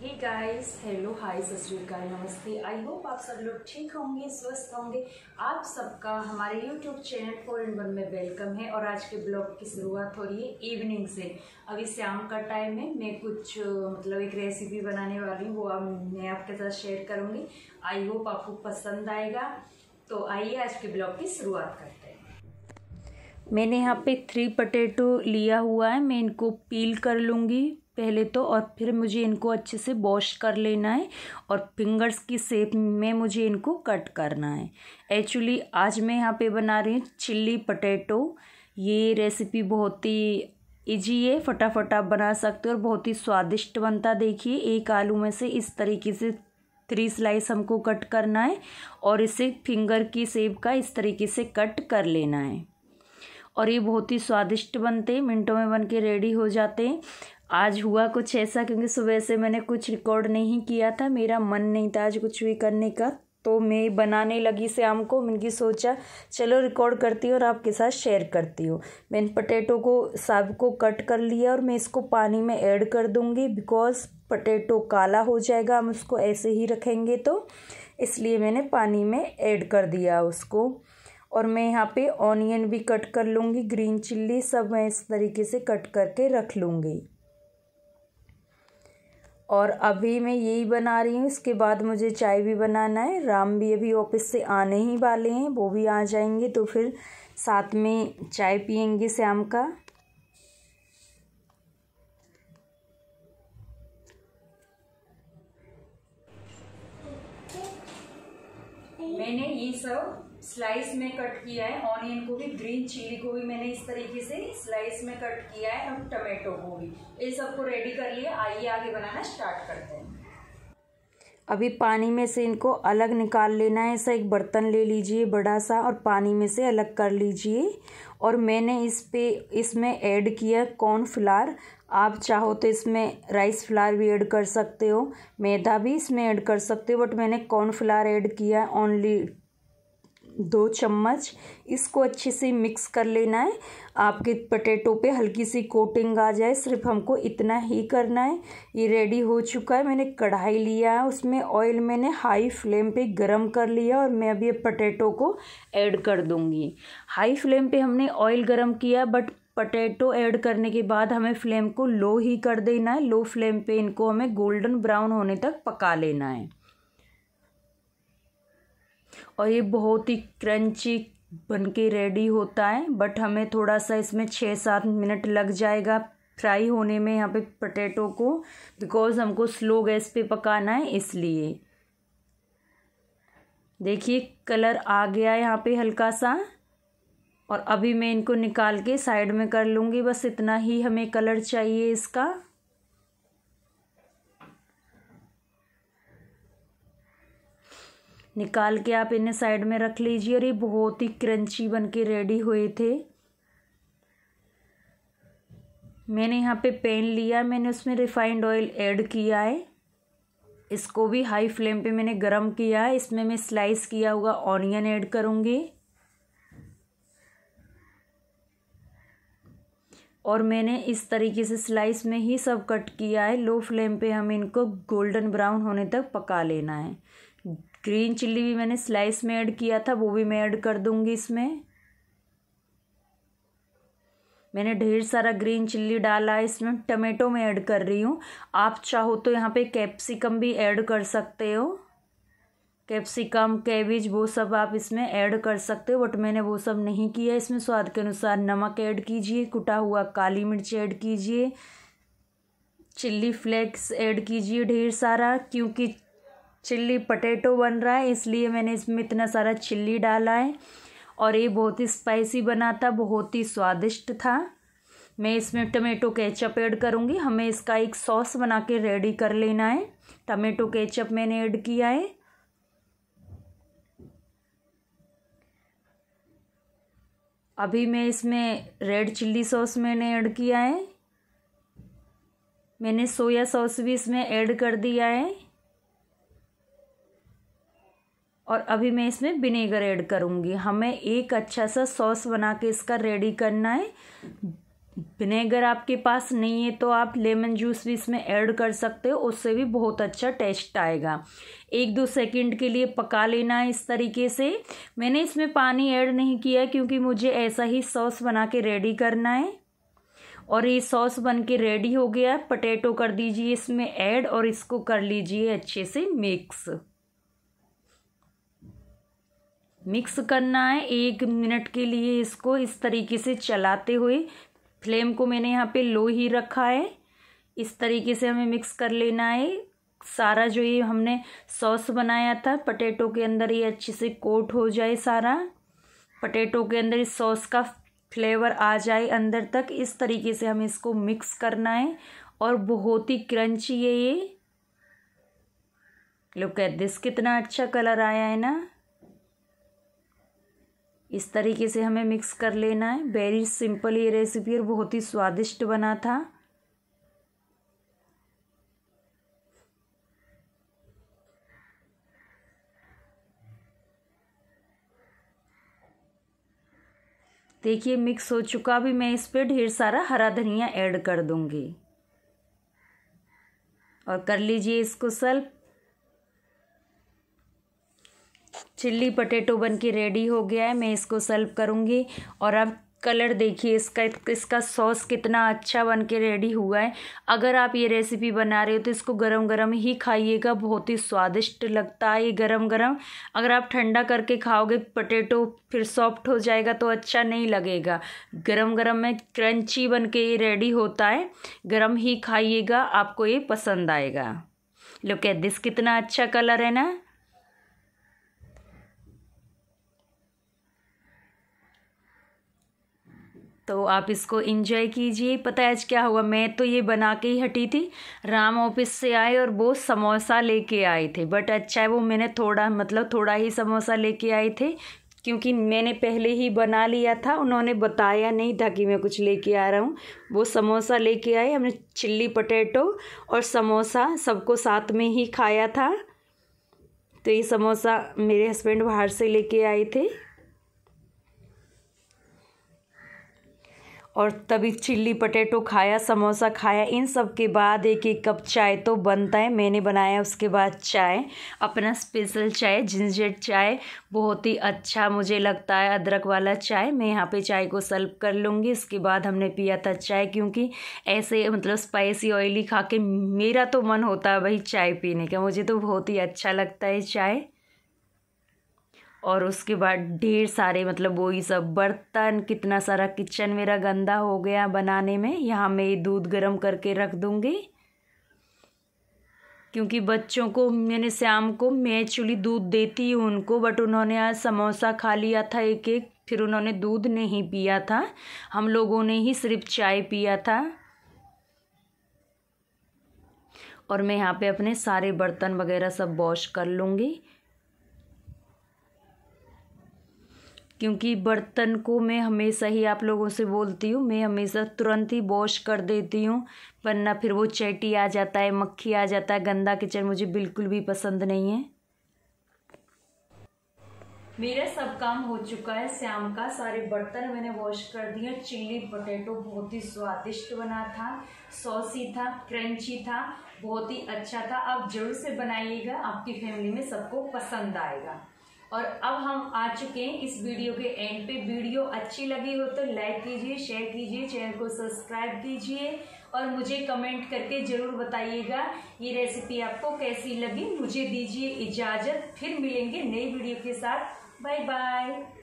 hey guys hello hi सत नमस्ते I hope आप सब लोग ठीक होंगे स्वस्थ होंगे आप सबका हमारे YouTube channel four in one में वेलकम है और आज के ब्लॉग की शुरुआत हो रही है इवनिंग से अभी शाम का टाइम है मैं कुछ मतलब एक रेसिपी बनाने वाली हूँ वो अब मैं आपके साथ शेयर करूँगी आई होप आपको पसंद आएगा तो आइए आज के ब्लॉग की शुरुआत करते हैं मैंने यहाँ पे थ्री पटेटो लिया हुआ है मैं इनको पील कर लूँगी पहले तो और फिर मुझे इनको अच्छे से वॉश कर लेना है और फिंगर्स की शेप में मुझे इनको कट करना है एक्चुअली आज मैं यहाँ पे बना रही हूँ चिल्ली पटेटो ये रेसिपी बहुत ही इजी है फटाफट आप बना सकते हो और बहुत ही स्वादिष्ट बनता देखिए एक आलू में से इस तरीके से थ्री स्लाइस हमको कट करना है और इसे फिंगर की सेप का इस तरीके से कट कर लेना है और ये बहुत ही स्वादिष्ट बनते हैं मिनटों में बन के रेडी हो जाते हैं आज हुआ कुछ ऐसा क्योंकि सुबह से मैंने कुछ रिकॉर्ड नहीं किया था मेरा मन नहीं था आज कुछ भी करने का तो मैं बनाने लगी आम को मैंने सोचा चलो रिकॉर्ड करती हूँ और आपके साथ शेयर करती हूँ मैंने पटेटो को साब को कट कर लिया और मैं इसको पानी में ऐड कर दूँगी बिकॉज़ पटेटो काला हो जाएगा हम उसको ऐसे ही रखेंगे तो इसलिए मैंने पानी में ऐड कर दिया उसको और मैं यहाँ पे ऑनियन भी कट कर लूँगी ग्रीन चिल्ली सब मैं इस तरीके से कट करके रख लूँगी और अभी मैं यही बना रही हूँ इसके बाद मुझे चाय भी बनाना है राम भी अभी ऑफिस से आने ही वाले हैं वो भी आ जाएंगे तो फिर साथ में चाय पियेंगे शाम का मैंने ये सब स्लाइस में कट किया है ऑनियन को भी ग्रीन चिली को भी मैंने इस तरीके से स्लाइस में कट किया है और टमेटो को भी ये सबको रेडी कर लिए आइए आगे बनाना स्टार्ट करते हैं अभी पानी में से इनको अलग निकाल लेना है ऐसा एक बर्तन ले लीजिए बड़ा सा और पानी में से अलग कर लीजिए और मैंने इस पे इसमें ऐड किया कॉर्न फ्लार आप चाहो तो इसमें राइस फ्लार भी ऐड कर सकते हो मैदा भी इसमें ऐड कर सकते हो बट मैंने कॉर्न फ्लार ऐड किया ओनली दो चम्मच इसको अच्छे से मिक्स कर लेना है आपके पटेटो पे हल्की सी कोटिंग आ जाए सिर्फ हमको इतना ही करना है ये रेडी हो चुका है मैंने कढ़ाई लिया है उसमें ऑयल मैंने हाई फ्लेम पे गरम कर लिया और मैं अब ये पटेटो को ऐड कर दूंगी हाई फ्लेम पे हमने ऑयल गरम किया बट पटेटो ऐड करने के बाद हमें फ्लेम को लो ही कर देना है लो फ्लेम पे इनको हमें गोल्डन ब्राउन होने तक पका लेना है और ये बहुत ही क्रंची बन के रेडी होता है बट हमें थोड़ा सा इसमें छः सात मिनट लग जाएगा फ्राई होने में यहाँ पे पटेटो को बिकॉज़ हमको स्लो गैस पे पकाना है इसलिए देखिए कलर आ गया है यहाँ पे हल्का सा और अभी मैं इनको निकाल के साइड में कर लूँगी बस इतना ही हमें कलर चाहिए इसका निकाल के आप इन्हें साइड में रख लीजिए और ये बहुत ही क्रंची बन के रेडी हुए थे मैंने यहाँ पे पैन लिया मैंने उसमें रिफाइंड ऑयल ऐड किया है इसको भी हाई फ्लेम पे मैंने गरम किया है इसमें मैं स्लाइस किया हुआ ऑनियन ऐड करूँगी और मैंने इस तरीके से स्लाइस में ही सब कट किया है लो फ्लेम पे हमें इनको गोल्डन ब्राउन होने तक पका लेना है ग्रीन चिल्ली भी मैंने स्लाइस में ऐड किया था वो भी मैं ऐड कर दूंगी इसमें मैंने ढेर सारा ग्रीन चिल्ली डाला है इसमें टमेटो में ऐड कर रही हूँ आप चाहो तो यहाँ पे कैप्सिकम भी ऐड कर सकते हो कैप्सिकम कैबिज वो सब आप इसमें ऐड कर सकते हो बट मैंने वो सब नहीं किया इसमें स्वाद के अनुसार नमक ऐड कीजिए कुटा हुआ काली मिर्च ऐड कीजिए चिल्ली फ्लेक्स ऐड कीजिए ढेर सारा क्योंकि चिल्ली पटेटो बन रहा है इसलिए मैंने इसमें इतना सारा चिल्ली डाला है और ये बहुत ही स्पाइसी बना था बहुत ही स्वादिष्ट था मैं इसमें टमेटो केचप ऐड करूँगी हमें इसका एक सॉस बना के रेडी कर लेना है टमेटो केचप मैंने ऐड किया है अभी मैं इसमें रेड चिल्ली सॉस मैंने ऐड किया है मैंने सोया सॉस भी इसमें ऐड कर दिया है और अभी मैं इसमें विनेगर ऐड करूँगी हमें एक अच्छा सा सॉस बना के इसका रेडी करना है विनेगर आपके पास नहीं है तो आप लेमन जूस भी इसमें ऐड कर सकते हो उससे भी बहुत अच्छा टेस्ट आएगा एक दो सेकंड के लिए पका लेना है इस तरीके से मैंने इसमें पानी ऐड नहीं किया क्योंकि मुझे ऐसा ही सॉस बना के रेडी करना है और ये सॉस बन के रेडी हो गया पटेटो कर दीजिए इसमें ऐड और इसको कर लीजिए अच्छे से मिक्स मिक्स करना है एक मिनट के लिए इसको इस तरीके से चलाते हुए फ्लेम को मैंने यहाँ पे लो ही रखा है इस तरीके से हमें मिक्स कर लेना है सारा जो ये हमने सॉस बनाया था पटेटो के अंदर ये अच्छे से कोट हो जाए सारा पटेटो के अंदर इस सॉस का फ्लेवर आ जाए अंदर तक इस तरीके से हमें इसको मिक्स करना है और बहुत ही क्रंची है ये लुक एट दिस कितना अच्छा कलर आया है ना इस तरीके से हमें मिक्स कर लेना है वेरी सिंपल ये रेसिपी और बहुत ही स्वादिष्ट बना था देखिए मिक्स हो चुका भी मैं इस पर ढेर सारा हरा धनिया ऐड कर दूंगी और कर लीजिए इसको सल्फ चिल्ली पटेटो बन के रेडी हो गया है मैं इसको सर्व करूँगी और अब कलर देखिए इसका इसका सॉस कितना अच्छा बन के रेडी हुआ है अगर आप ये रेसिपी बना रहे हो तो इसको गरम गरम ही खाइएगा बहुत ही स्वादिष्ट लगता है ये गरम गरम अगर आप ठंडा करके खाओगे पटेटो फिर सॉफ्ट हो जाएगा तो अच्छा नहीं लगेगा गरम गरम में क्रंची बन के ये रेडी होता है गरम ही खाइएगा आपको ये पसंद आएगा लो कह दिस कितना अच्छा कलर है ना तो आप इसको इंजॉय कीजिए पता है आज क्या हुआ मैं तो ये बना के ही हटी थी राम ऑफिस से आए और वो समोसा लेके आए थे बट अच्छा है वो मैंने थोड़ा मतलब थोड़ा ही समोसा लेके आए थे क्योंकि मैंने पहले ही बना लिया था उन्होंने बताया नहीं था कि मैं कुछ लेके आ रहा हूँ वो समोसा लेके आए हमने चिल्ली पटेटो और समोसा सबको साथ में ही खाया था तो ये समोसा मेरे हस्बैंड बाहर से लेके आए थे और तभी चिल्ली पटेटो खाया समोसा खाया इन सब के बाद एक एक कप चाय तो बनता है मैंने बनाया उसके बाद चाय अपना स्पेशल चाय जिंजर चाय बहुत ही अच्छा मुझे लगता है अदरक वाला चाय मैं यहाँ पे चाय को सर्व कर लूँगी उसके बाद हमने पिया था चाय क्योंकि ऐसे मतलब स्पाइसी ऑयली खा के मेरा तो मन होता है भाई चाय पीने का मुझे तो बहुत ही अच्छा लगता है चाय और उसके बाद ढेर सारे मतलब वो ही सब बर्तन कितना सारा किचन मेरा गंदा हो गया बनाने में यहाँ मैं दूध गर्म करके रख दूँगी क्योंकि बच्चों को मैंने शाम को मैं एक्चुअली दूध देती हूँ उनको बट उन्होंने आज समोसा खा लिया था एक एक फिर उन्होंने दूध नहीं पिया था हम लोगों ने ही सिर्फ चाय पिया था और मैं यहाँ पे अपने सारे बर्तन वगैरह सब वॉश कर लूँगी क्योंकि बर्तन को मैं हमेशा ही आप लोगों से बोलती हूँ मैं हमेशा तुरंत ही वॉश कर देती हूँ वरना फिर वो चैटी आ जाता है मक्खी आ जाता है गंदा किचन मुझे बिल्कुल भी पसंद नहीं है मेरा सब काम हो चुका है शाम का सारे बर्तन मैंने वॉश कर दिए चिल्ली पोटैटो बहुत ही स्वादिष्ट बना था सॉसी था क्रंची था बहुत ही अच्छा था आप जरूर से बनाइएगा आपकी फैमिली में सबको पसंद आएगा और अब हम आ चुके हैं इस वीडियो के एंड पे वीडियो अच्छी लगी हो तो लाइक कीजिए शेयर कीजिए चैनल को सब्सक्राइब कीजिए और मुझे कमेंट करके ज़रूर बताइएगा ये रेसिपी आपको कैसी लगी मुझे दीजिए इजाज़त फिर मिलेंगे नई वीडियो के साथ बाय बाय